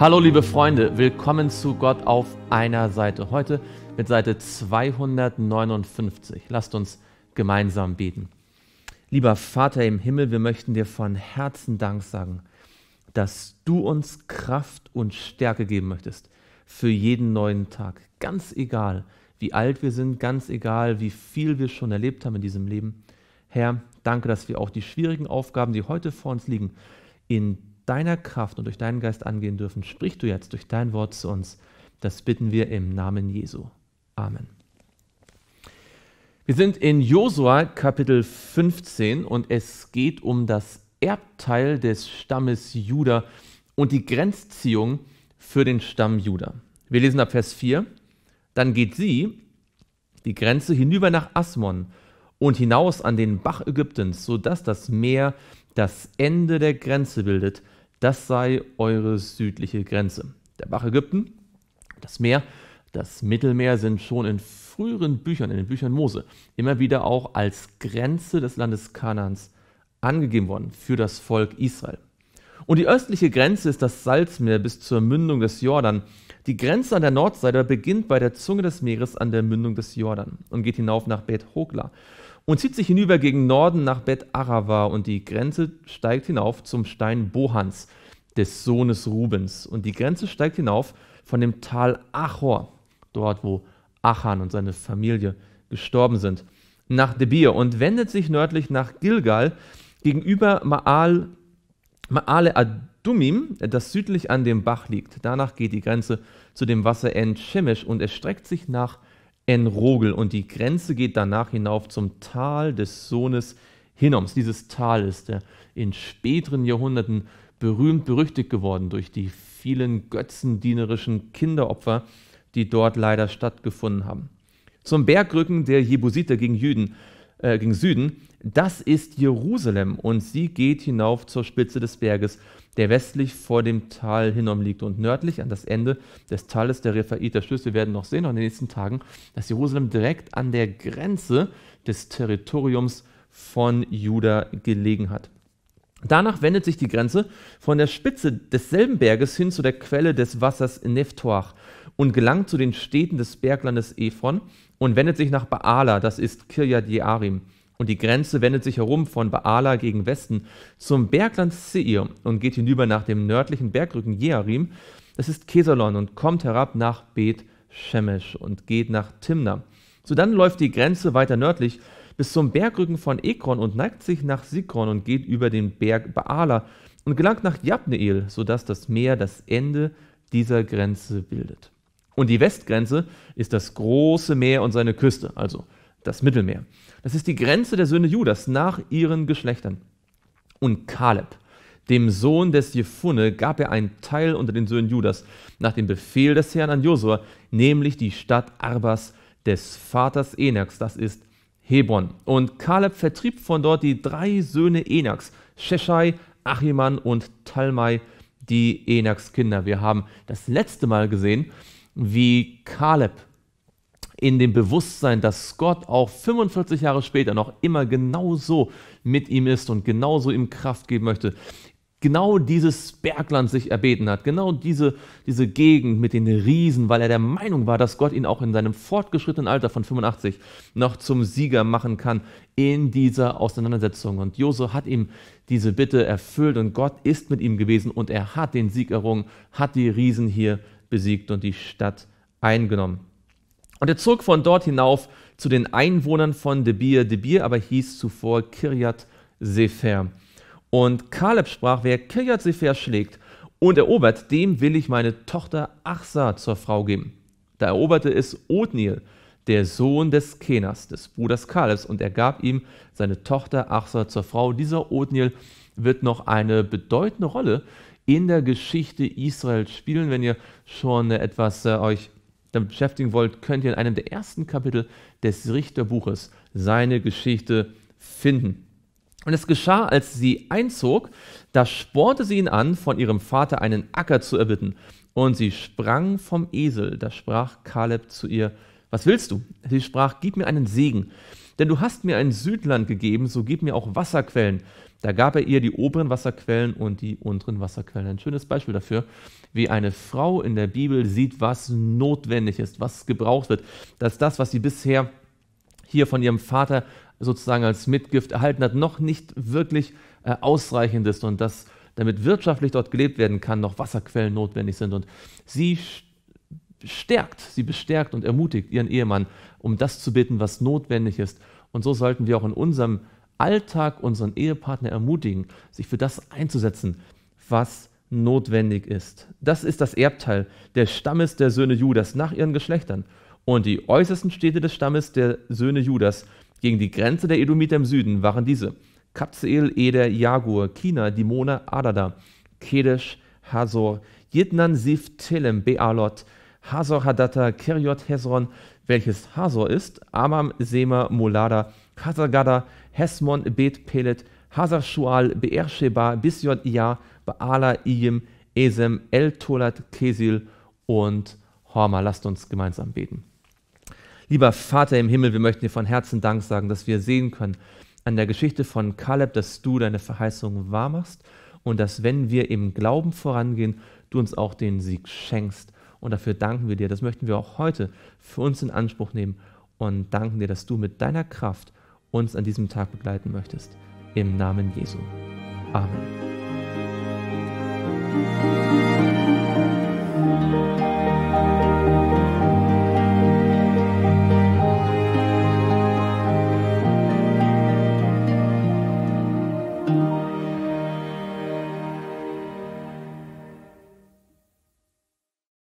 Hallo liebe Freunde, willkommen zu Gott auf einer Seite. Heute mit Seite 259. Lasst uns gemeinsam beten. Lieber Vater im Himmel, wir möchten dir von Herzen Dank sagen, dass du uns Kraft und Stärke geben möchtest für jeden neuen Tag. Ganz egal, wie alt wir sind, ganz egal, wie viel wir schon erlebt haben in diesem Leben. Herr, danke, dass wir auch die schwierigen Aufgaben, die heute vor uns liegen, in deiner Kraft und durch deinen Geist angehen dürfen, sprich du jetzt durch dein Wort zu uns. Das bitten wir im Namen Jesu. Amen. Wir sind in Josua Kapitel 15 und es geht um das Erbteil des Stammes Juda und die Grenzziehung für den Stamm Juda. Wir lesen ab Vers 4. Dann geht sie, die Grenze, hinüber nach Asmon und hinaus an den Bach Ägyptens, sodass das Meer das Ende der Grenze bildet das sei eure südliche Grenze. Der Bach Ägypten, das Meer, das Mittelmeer sind schon in früheren Büchern, in den Büchern Mose, immer wieder auch als Grenze des Landes Kanans angegeben worden für das Volk Israel. Und die östliche Grenze ist das Salzmeer bis zur Mündung des Jordan. Die Grenze an der Nordseite beginnt bei der Zunge des Meeres an der Mündung des Jordan und geht hinauf nach Beth Hogla und zieht sich hinüber gegen Norden nach Bet Arava und die Grenze steigt hinauf zum Stein Bohans, des Sohnes Rubens. Und die Grenze steigt hinauf von dem Tal Achor, dort wo Achan und seine Familie gestorben sind, nach Debir und wendet sich nördlich nach Gilgal gegenüber Maal, Maale Adumim, das südlich an dem Bach liegt. Danach geht die Grenze zu dem Wasser En Shemesh und erstreckt sich nach En Rogel und die Grenze geht danach hinauf zum Tal des Sohnes Hinnoms. Dieses Tal ist in späteren Jahrhunderten berühmt berüchtigt geworden durch die vielen götzendienerischen Kinderopfer, die dort leider stattgefunden haben. Zum Bergrücken der Jebusiter gegen Jüden äh, gegen Süden, das ist Jerusalem und sie geht hinauf zur Spitze des Berges, der westlich vor dem Tal Hinnom liegt und nördlich an das Ende des Tales der Rephaiter Schlüsse. Wir werden noch sehen noch in den nächsten Tagen, dass Jerusalem direkt an der Grenze des Territoriums von Juda gelegen hat. Danach wendet sich die Grenze von der Spitze desselben Berges hin zu der Quelle des Wassers Nephtoach und gelangt zu den Städten des Berglandes Ephron und wendet sich nach Baala, das ist Kirjat Jearim. Und die Grenze wendet sich herum von Baala gegen Westen zum Bergland Seir und geht hinüber nach dem nördlichen Bergrücken Jearim, das ist Kesalon, und kommt herab nach Beth Shemesh und geht nach Timna. So dann läuft die Grenze weiter nördlich bis zum Bergrücken von Ekron und neigt sich nach Sikron und geht über den Berg Baala und gelangt nach Jabneel, sodass das Meer das Ende dieser Grenze bildet. Und die Westgrenze ist das große Meer und seine Küste, also das Mittelmeer. Das ist die Grenze der Söhne Judas nach ihren Geschlechtern. Und Kaleb, dem Sohn des Jefunne, gab er einen Teil unter den Söhnen Judas nach dem Befehl des Herrn an Josua, nämlich die Stadt Arbas des Vaters Enaks, das ist Hebron. Und Kaleb vertrieb von dort die drei Söhne Enaks, Sheshai, Achiman und Talmai, die Enaks Kinder. Wir haben das letzte Mal gesehen, wie Kaleb in dem Bewusstsein, dass Gott auch 45 Jahre später noch immer genauso mit ihm ist und genauso ihm Kraft geben möchte, genau dieses Bergland sich erbeten hat, genau diese, diese Gegend mit den Riesen, weil er der Meinung war, dass Gott ihn auch in seinem fortgeschrittenen Alter von 85 noch zum Sieger machen kann in dieser Auseinandersetzung. Und Josef hat ihm diese Bitte erfüllt und Gott ist mit ihm gewesen und er hat den Sieg errungen, hat die Riesen hier besiegt und die Stadt eingenommen. Und er zog von dort hinauf zu den Einwohnern von Debir. Debir aber hieß zuvor Kirjat Sefer. Und Kaleb sprach, wer Kirjat Sefer schlägt und erobert, dem will ich meine Tochter Achsa zur Frau geben. Da eroberte es Othniel, der Sohn des Kenas, des Bruders Kalebs, und er gab ihm seine Tochter Achsa zur Frau. Dieser Othniel wird noch eine bedeutende Rolle in der Geschichte Israels spielen. Wenn ihr schon etwas äh, euch damit beschäftigen wollt, könnt ihr in einem der ersten Kapitel des Richterbuches seine Geschichte finden. Und es geschah, als sie einzog, da spornte sie ihn an, von ihrem Vater einen Acker zu erbitten. Und sie sprang vom Esel. Da sprach Kaleb zu ihr, was willst du? Sie sprach, gib mir einen Segen. Denn du hast mir ein Südland gegeben, so gib mir auch Wasserquellen. Da gab er ihr die oberen Wasserquellen und die unteren Wasserquellen. Ein schönes Beispiel dafür, wie eine Frau in der Bibel sieht, was notwendig ist, was gebraucht wird. Dass das, was sie bisher hier von ihrem Vater sozusagen als Mitgift erhalten hat, noch nicht wirklich äh, ausreichend ist und dass damit wirtschaftlich dort gelebt werden kann, noch Wasserquellen notwendig sind. Und sie stärkt, sie bestärkt und ermutigt ihren Ehemann, um das zu bitten, was notwendig ist. Und so sollten wir auch in unserem Alltag unseren Ehepartner ermutigen, sich für das einzusetzen, was notwendig ist. Das ist das Erbteil des Stammes der Söhne Judas nach ihren Geschlechtern. Und die äußersten Städte des Stammes der Söhne Judas gegen die Grenze der Edomiter im Süden waren diese Kapseel, Eder, Jagur, Kina, Dimona, Adada, Kedesh, Hazor, Jitnan, Sif, Telem, Bealot, Hazor, Hadata, Keriot, Hezron, welches Hazor ist, Amam, Sema, Molada, Hazargada, Hesmon, Bet, Pelet, Hazar, Shual, Beersheba, Bisjot, Ia, Baala, Iyim, Esem, El, Tolat, Kesil und Horma. Lasst uns gemeinsam beten. Lieber Vater im Himmel, wir möchten dir von Herzen Dank sagen, dass wir sehen können an der Geschichte von Kaleb, dass du deine Verheißung wahr machst und dass, wenn wir im Glauben vorangehen, du uns auch den Sieg schenkst. Und dafür danken wir dir. Das möchten wir auch heute für uns in Anspruch nehmen und danken dir, dass du mit deiner Kraft uns an diesem Tag begleiten möchtest. Im Namen Jesu. Amen.